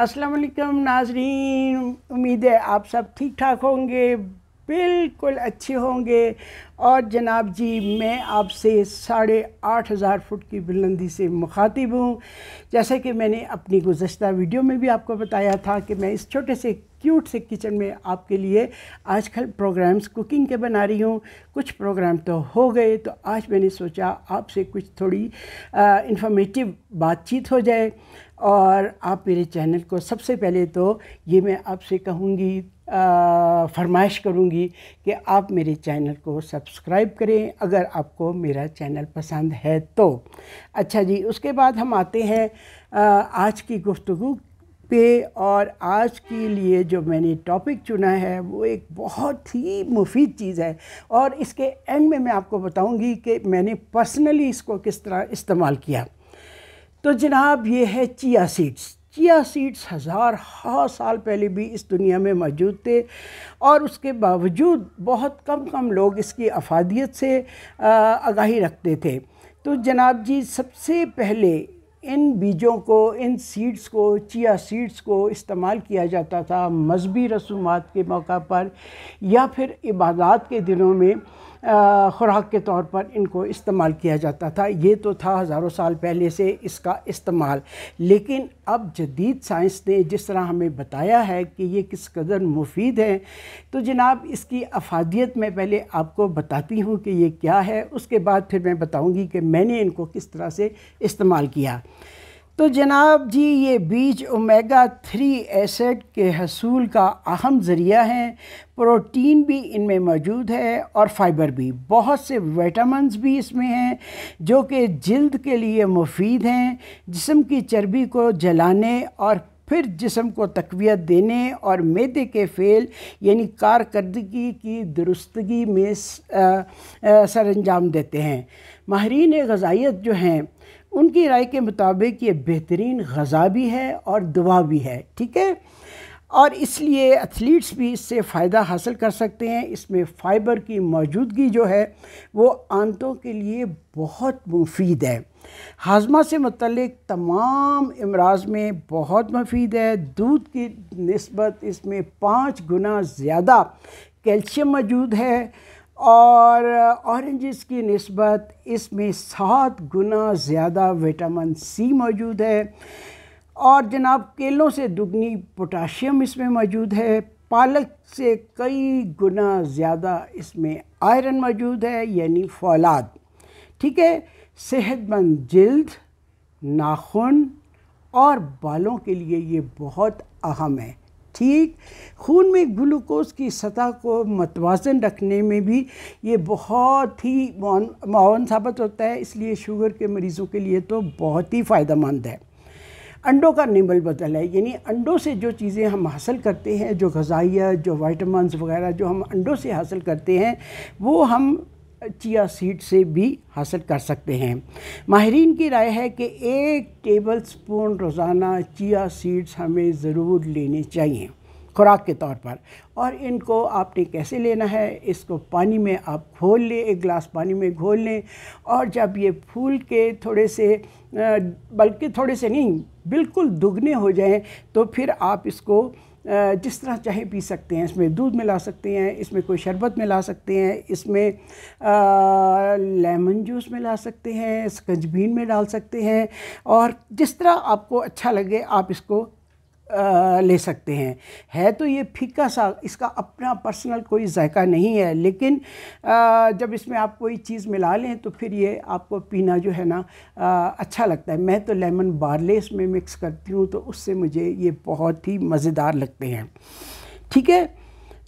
अस्सलाम वालेकुम नाजरीन उम्मीद है आप सब ठीक ठाक होंगे बिल्कुल अच्छे होंगे और जनाब जी मैं आपसे साढ़े आठ हज़ार फुट की बुलंदी से मुखातिब हूँ जैसे कि मैंने अपनी गुज्तर वीडियो में भी आपको बताया था कि मैं इस छोटे से क्यूट से किचन में आपके लिए आजकल प्रोग्राम्स कुकिंग के बना रही हूँ कुछ प्रोग्राम तो हो गए तो आज मैंने सोचा आपसे कुछ थोड़ी इन्फॉर्मेटिव बातचीत हो जाए और आप मेरे चैनल को सबसे पहले तो ये मैं आपसे कहूँगी फरमाइश करूँगी कि आप मेरे चैनल को सब्सक्राइब करें अगर आपको मेरा चैनल पसंद है तो अच्छा जी उसके बाद हम आते हैं आज की गुफ्तु पे और आज के लिए जो मैंने टॉपिक चुना है वो एक बहुत ही मुफीद चीज़ है और इसके एंड में मैं आपको बताऊंगी कि मैंने पर्सनली इसको किस तरह इस्तेमाल किया तो जनाब ये है चिया सीड्स चिया सीड्स हज़ार हा साल पहले भी इस दुनिया में मौजूद थे और उसके बावजूद बहुत कम कम लोग इसकी अफादियत से आगाही रखते थे तो जनाब जी सबसे पहले इन बीजों को इन सीड्स को चिया सीड्स को इस्तेमाल किया जाता था मजहबी रसूमात के मौका पर या फिर इबादत के दिनों में ख़ुराक के तौर पर इनको इस्तेमाल किया जाता था ये तो था हज़ारों साल पहले से इसका इस्तेमाल लेकिन अब जदीद साइंस ने जिस तरह हमें बताया है कि ये किस कदर मुफीद है तो जनाब इसकी अफादियत मैं पहले आपको बताती हूँ कि ये क्या है उसके बाद फिर मैं बताऊँगी कि मैंने इनको किस तरह से इस्तेमाल किया तो जनाब जी ये बीज ओमेगा थ्री एसिड के हसूल का अहम ज़रिया है प्रोटीन भी इनमें मौजूद है और फाइबर भी बहुत से विटामिन भी इसमें हैं जो कि जल्द के लिए मुफीद हैं जिसम की चर्बी को जलाने और फिर जिसम को तकवीत देने और मैदे के फेल यानी कारकर्दगी की दुरुस्तगी में सर अंजाम देते हैं माहरीन गजाइत जो हैं उनकी राय के मुताबिक ये बेहतरीन गज़ा भी है और दवा भी है ठीक है और इसलिए एथलीट्स भी इससे फ़ायदा हासिल कर सकते हैं इसमें फ़ाइबर की मौजूदगी जो है वो आंतों के लिए बहुत मुफीद है हाजमा से मतलब तमाम अमराज में बहुत मुफीद है दूध की नस्बत इसमें पाँच गुना ज़्यादा कैल्शियम मौजूद है और ऑरेंजेस की नस्बत इसमें सात गुना ज़्यादा विटामिन सी मौजूद है और जनाब केलों से दुगनी पोटाशियम इसमें मौजूद है पालक से कई गुना ज़्यादा इसमें आयरन मौजूद है यानी फौलाद ठीक है सेहतमंद जल्द नाखून और बालों के लिए ये बहुत अहम है ठीक खून में ग्लूकोज की सतह को मतवाजन रखने में भी ये बहुत ही मावन साबित होता है इसलिए शुगर के मरीज़ों के लिए तो बहुत ही फ़ायदेमंद है अंडों का निमल बदल है यानी अंडों से जो चीज़ें हम हासिल करते हैं जो गजाइया जो वाइटमस वगैरह जो हम अंडों से हासिल करते हैं वो हम चिया सीड से भी हासिल कर सकते हैं माहरीन की राय है कि एक टेबल स्पून रोज़ाना चिया सीड्स हमें ज़रूर लेने चाहिए खुराक के तौर पर और इनको आपने कैसे लेना है इसको पानी में आप घोल लें एक गिलास पानी में घोल लें और जब ये फूल के थोड़े से बल्कि थोड़े से नहीं बिल्कुल दुगने हो जाएं तो फिर आप इसको जिस तरह चाहे पी सकते हैं इसमें दूध मिला सकते हैं इसमें कोई शरबत मिला सकते हैं इसमें लेमन जूस मिला सकते हैं सकंजबीन में डाल सकते हैं और जिस तरह आपको अच्छा लगे आप इसको ले सकते हैं है तो ये फीका सा इसका अपना पर्सनल कोई जायका नहीं है लेकिन आ, जब इसमें आप कोई चीज़ मिला लें तो फिर ये आपको पीना जो है ना आ, अच्छा लगता है मैं तो लेमन बारले इसमें मिक्स करती हूँ तो उससे मुझे ये बहुत ही मज़ेदार लगते हैं ठीक है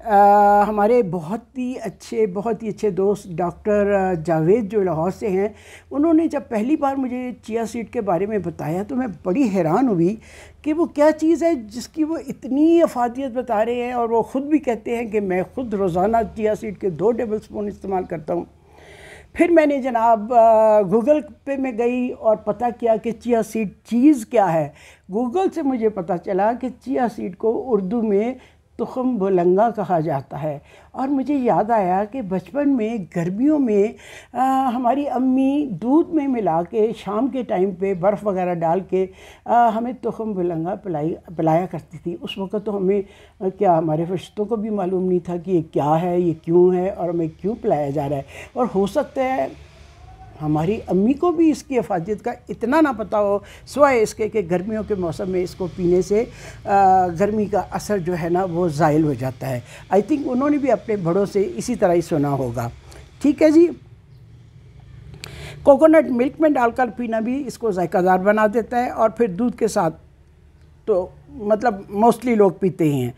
आ, हमारे बहुत ही अच्छे बहुत ही अच्छे दोस्त डॉक्टर जावेद जो लाहौर से हैं उन्होंने जब पहली बार मुझे चिया सीड के बारे में बताया तो मैं बड़ी हैरान हुई कि वो क्या चीज़ है जिसकी वो इतनी अफादियत बता रहे हैं और वो ख़ुद भी कहते हैं कि मैं ख़ुद रोज़ाना चिया सीड के दो टेबल स्पून इस्तेमाल करता हूँ फिर मैंने जनाब गूगल पे मैं गई और पता किया कि चिया सीड चीज़ क्या है गूगल से मुझे पता चला कि चिया सीड को उर्दू में तुखम बुलंगा कहा जाता है और मुझे याद आया कि बचपन में गर्मियों में आ, हमारी अम्मी दूध में मिला के शाम के टाइम पे बर्फ़ वगैरह डाल के आ, हमें तुखम बुलंगा पिलाई पिलाया करती थी उस वक़्त तो हमें आ, क्या हमारे फरिश्तों को भी मालूम नहीं था कि ये क्या है ये क्यों है और हमें क्यों पिलाया जा रहा है और हो सकता है हमारी अम्मी को भी इसकी हफाजत का इतना ना पता हो सोए इसके कि गर्मियों के मौसम में इसको पीने से गर्मी का असर जो है ना वो ज़ायल हो जाता है आई थिंक उन्होंने भी अपने बड़ों से इसी तरह ही सुना होगा ठीक है जी कोकोनट मिल्क में डालकर पीना भी इसको जायकादार बना देता है और फिर दूध के साथ तो मतलब मोस्टली लोग पीते ही हैं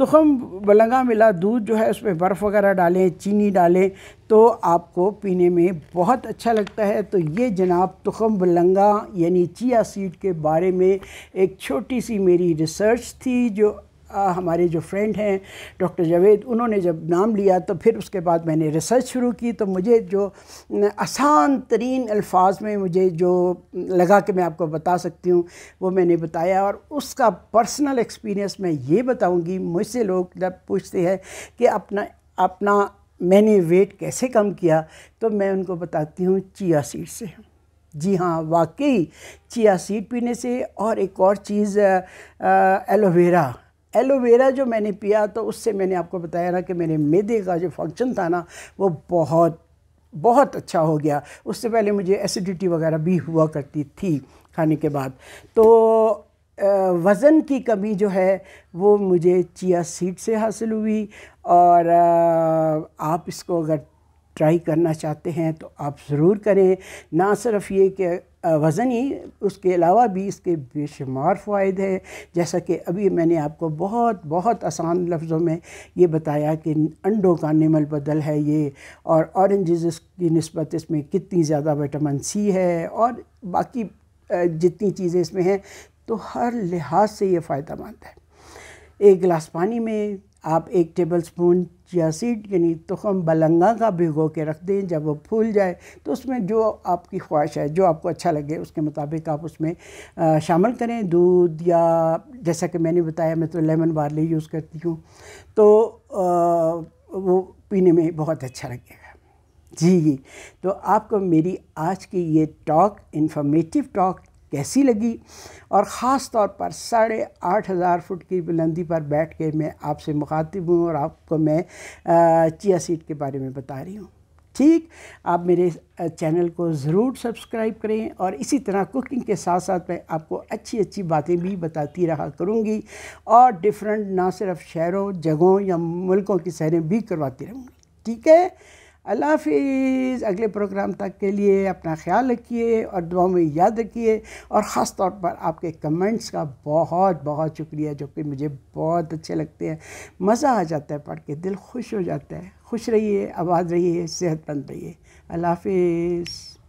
तो हम बलंगा मिला दूध जो है उसमें बर्फ़ वगैरह डालें चीनी डालें तो आपको पीने में बहुत अच्छा लगता है तो ये जनाब तुखम बलंगा यानी चिया सीड के बारे में एक छोटी सी मेरी रिसर्च थी जो आ, हमारे जो फ्रेंड हैं डॉक्टर जावेद उन्होंने जब नाम लिया तो फिर उसके बाद मैंने रिसर्च शुरू की तो मुझे जो आसान तरीन अल्फाज में मुझे जो लगा कि मैं आपको बता सकती हूँ वो मैंने बताया और उसका पर्सनल एक्सपीरियंस मैं ये बताऊँगी मुझसे लोग जब पूछते हैं कि अपना अपना मैंने वेट कैसे कम किया तो मैं उनको बताती हूँ चिया सीड से जी हाँ वाकई चिया सीड पीने से और एक और चीज़ एलोवेरा एलोवेरा जो मैंने पिया तो उससे मैंने आपको बताया ना कि मेरे मेदे का जो फंक्शन था ना वो बहुत बहुत अच्छा हो गया उससे पहले मुझे एसिडिटी वगैरह भी हुआ करती थी खाने के बाद तो वज़न की कमी जो है वो मुझे चिया सीड से हासिल हुई और आप इसको अगर ट्राई करना चाहते हैं तो आप ज़रूर करें ना सिर्फ ये कि वज़न ही उसके अलावा भी इसके बेशुमार फायद हैं जैसा कि अभी मैंने आपको बहुत बहुत आसान लफ्ज़ों में ये बताया कि अंडों का निमल बदल है ये और औरेंजेस की नस्बत इसमें कितनी ज़्यादा विटामिन सी है और बाकी जितनी चीज़ें इसमें हैं तो हर लिहाज से ये फ़ायदा मंद है एक गिलास पानी में आप एक टेबल स्पून चिया सीड यानी हम बलंगा का भिगो के रख दें जब वो फूल जाए तो उसमें जो आपकी ख्वाहिश है जो आपको अच्छा लगे उसके मुताबिक आप उसमें शामिल करें दूध या जैसा कि मैंने बताया मैं तो लेमन बार्ली यूज़ करती हूँ तो आ, वो पीने में बहुत अच्छा लगेगा जी जी तो आपको मेरी आज की ये टॉक इन्फॉर्मेटिव टॉक कैसी लगी और ख़ास तौर पर साढ़े आठ हज़ार फुट की बुलंदी पर बैठ के मैं आपसे मुखातिब हूँ और आपको मैं चिया सीट के बारे में बता रही हूँ ठीक आप मेरे चैनल को ज़रूर सब्सक्राइब करें और इसी तरह कुकिंग के साथ साथ मैं आपको अच्छी अच्छी बातें भी बताती रहा करूँगी और डिफरेंट ना सिर्फ शहरों जगहों या मुल्कों की सैरें भी करवाती रहूँगी ठीक है अल्लाह हाफिज़ अगले प्रोग्राम तक के लिए अपना ख्याल रखिए और दुआ में याद रखिए और ख़ास तौर पर आपके कमेंट्स का बहुत बहुत शुक्रिया जो कि मुझे बहुत अच्छे लगते हैं मज़ा आ जाता है पढ़ के दिल खुश हो जाता है खुश रहिए आबाद रहिए सेहतमंद रहिए अल्लाह हाफिज़